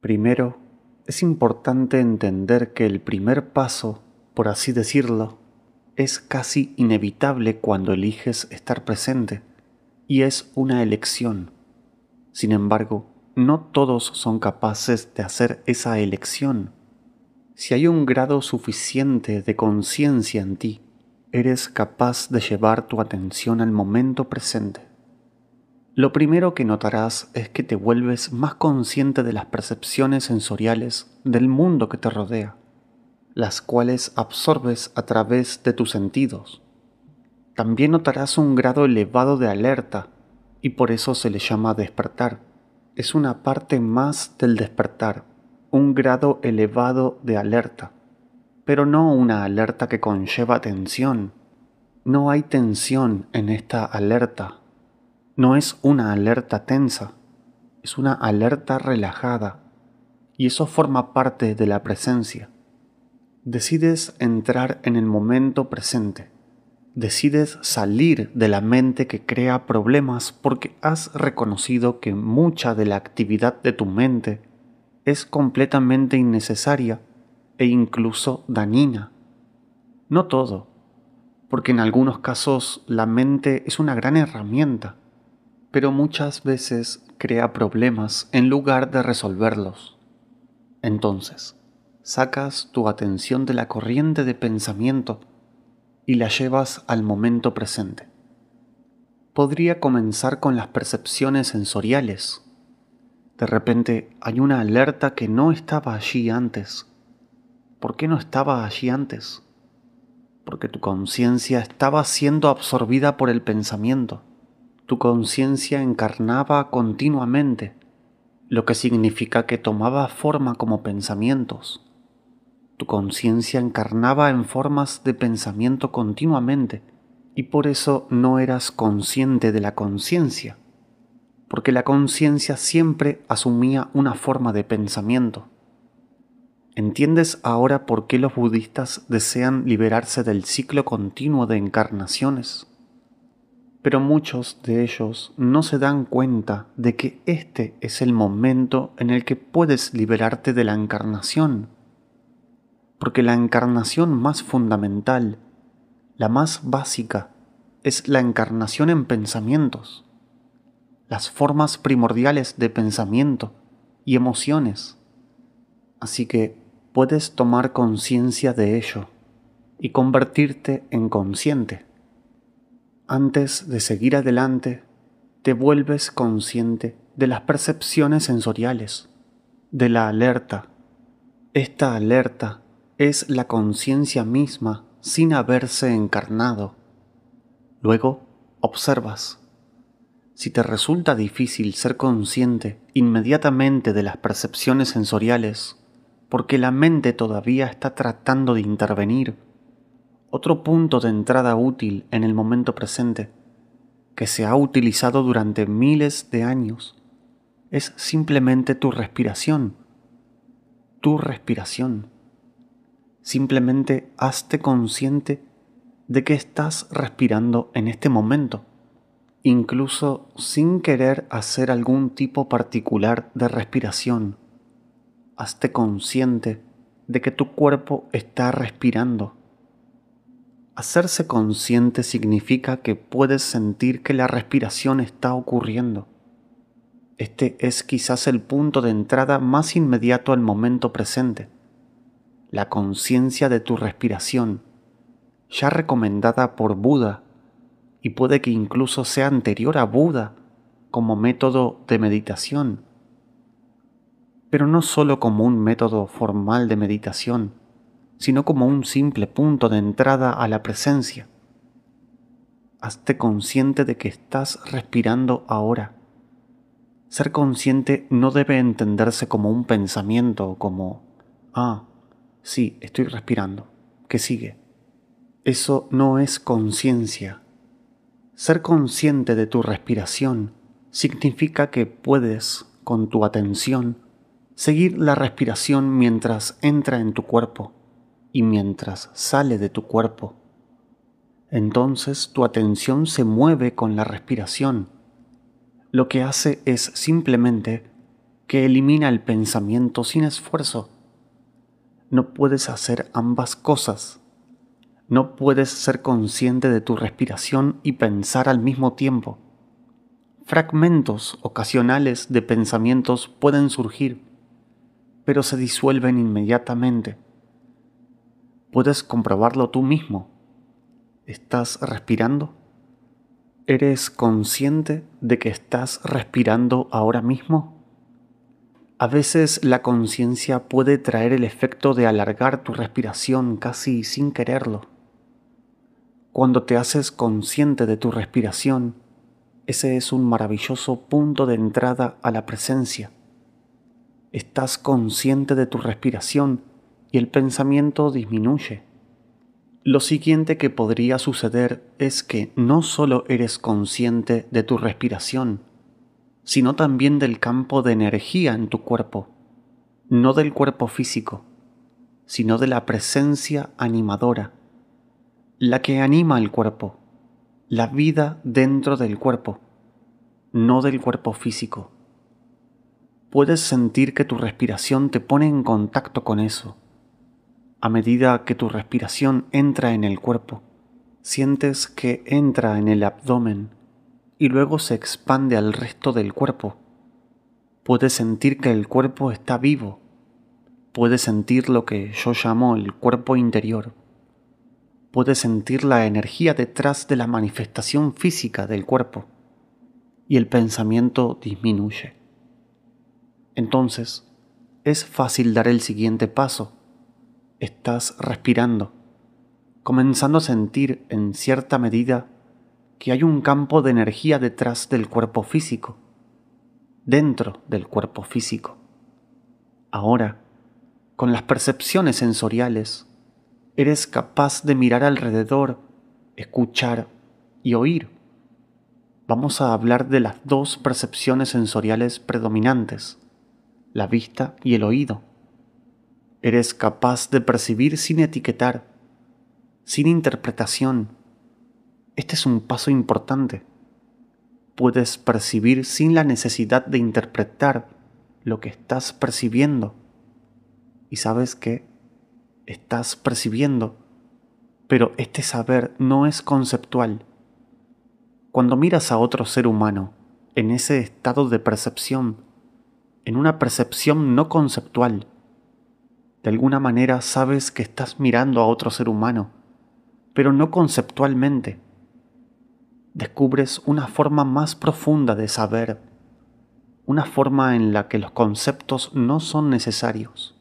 Primero, es importante entender que el primer paso, por así decirlo, es casi inevitable cuando eliges estar presente, y es una elección. Sin embargo, no todos son capaces de hacer esa elección. Si hay un grado suficiente de conciencia en ti, eres capaz de llevar tu atención al momento presente. Lo primero que notarás es que te vuelves más consciente de las percepciones sensoriales del mundo que te rodea, las cuales absorbes a través de tus sentidos. También notarás un grado elevado de alerta y por eso se le llama despertar. Es una parte más del despertar, un grado elevado de alerta, pero no una alerta que conlleva tensión. No hay tensión en esta alerta, no es una alerta tensa, es una alerta relajada, y eso forma parte de la presencia. Decides entrar en el momento presente, decides salir de la mente que crea problemas porque has reconocido que mucha de la actividad de tu mente es completamente innecesaria e incluso dañina. No todo, porque en algunos casos la mente es una gran herramienta pero muchas veces crea problemas en lugar de resolverlos. Entonces, sacas tu atención de la corriente de pensamiento y la llevas al momento presente. Podría comenzar con las percepciones sensoriales. De repente hay una alerta que no estaba allí antes. ¿Por qué no estaba allí antes? Porque tu conciencia estaba siendo absorbida por el pensamiento tu conciencia encarnaba continuamente, lo que significa que tomaba forma como pensamientos. Tu conciencia encarnaba en formas de pensamiento continuamente y por eso no eras consciente de la conciencia, porque la conciencia siempre asumía una forma de pensamiento. ¿Entiendes ahora por qué los budistas desean liberarse del ciclo continuo de encarnaciones? pero muchos de ellos no se dan cuenta de que este es el momento en el que puedes liberarte de la encarnación, porque la encarnación más fundamental, la más básica, es la encarnación en pensamientos, las formas primordiales de pensamiento y emociones. Así que puedes tomar conciencia de ello y convertirte en consciente. Antes de seguir adelante, te vuelves consciente de las percepciones sensoriales, de la alerta. Esta alerta es la conciencia misma sin haberse encarnado. Luego, observas. Si te resulta difícil ser consciente inmediatamente de las percepciones sensoriales, porque la mente todavía está tratando de intervenir otro punto de entrada útil en el momento presente, que se ha utilizado durante miles de años, es simplemente tu respiración. Tu respiración. Simplemente hazte consciente de que estás respirando en este momento, incluso sin querer hacer algún tipo particular de respiración. Hazte consciente de que tu cuerpo está respirando Hacerse consciente significa que puedes sentir que la respiración está ocurriendo. Este es quizás el punto de entrada más inmediato al momento presente. La conciencia de tu respiración, ya recomendada por Buda, y puede que incluso sea anterior a Buda como método de meditación, pero no solo como un método formal de meditación, sino como un simple punto de entrada a la presencia. Hazte consciente de que estás respirando ahora. Ser consciente no debe entenderse como un pensamiento como, ah, sí, estoy respirando, ¿qué sigue? Eso no es conciencia. Ser consciente de tu respiración significa que puedes, con tu atención, seguir la respiración mientras entra en tu cuerpo y mientras sale de tu cuerpo. Entonces tu atención se mueve con la respiración. Lo que hace es simplemente que elimina el pensamiento sin esfuerzo. No puedes hacer ambas cosas. No puedes ser consciente de tu respiración y pensar al mismo tiempo. Fragmentos ocasionales de pensamientos pueden surgir, pero se disuelven inmediatamente Puedes comprobarlo tú mismo. ¿Estás respirando? ¿Eres consciente de que estás respirando ahora mismo? A veces la conciencia puede traer el efecto de alargar tu respiración casi sin quererlo. Cuando te haces consciente de tu respiración, ese es un maravilloso punto de entrada a la presencia. Estás consciente de tu respiración y el pensamiento disminuye. Lo siguiente que podría suceder es que no solo eres consciente de tu respiración, sino también del campo de energía en tu cuerpo, no del cuerpo físico, sino de la presencia animadora, la que anima al cuerpo, la vida dentro del cuerpo, no del cuerpo físico. Puedes sentir que tu respiración te pone en contacto con eso a medida que tu respiración entra en el cuerpo, sientes que entra en el abdomen y luego se expande al resto del cuerpo. Puedes sentir que el cuerpo está vivo. Puedes sentir lo que yo llamo el cuerpo interior. Puedes sentir la energía detrás de la manifestación física del cuerpo. Y el pensamiento disminuye. Entonces, es fácil dar el siguiente paso estás respirando, comenzando a sentir en cierta medida que hay un campo de energía detrás del cuerpo físico, dentro del cuerpo físico. Ahora, con las percepciones sensoriales, eres capaz de mirar alrededor, escuchar y oír. Vamos a hablar de las dos percepciones sensoriales predominantes, la vista y el oído. Eres capaz de percibir sin etiquetar, sin interpretación. Este es un paso importante. Puedes percibir sin la necesidad de interpretar lo que estás percibiendo. Y sabes que estás percibiendo, pero este saber no es conceptual. Cuando miras a otro ser humano en ese estado de percepción, en una percepción no conceptual, de alguna manera sabes que estás mirando a otro ser humano, pero no conceptualmente. Descubres una forma más profunda de saber, una forma en la que los conceptos no son necesarios.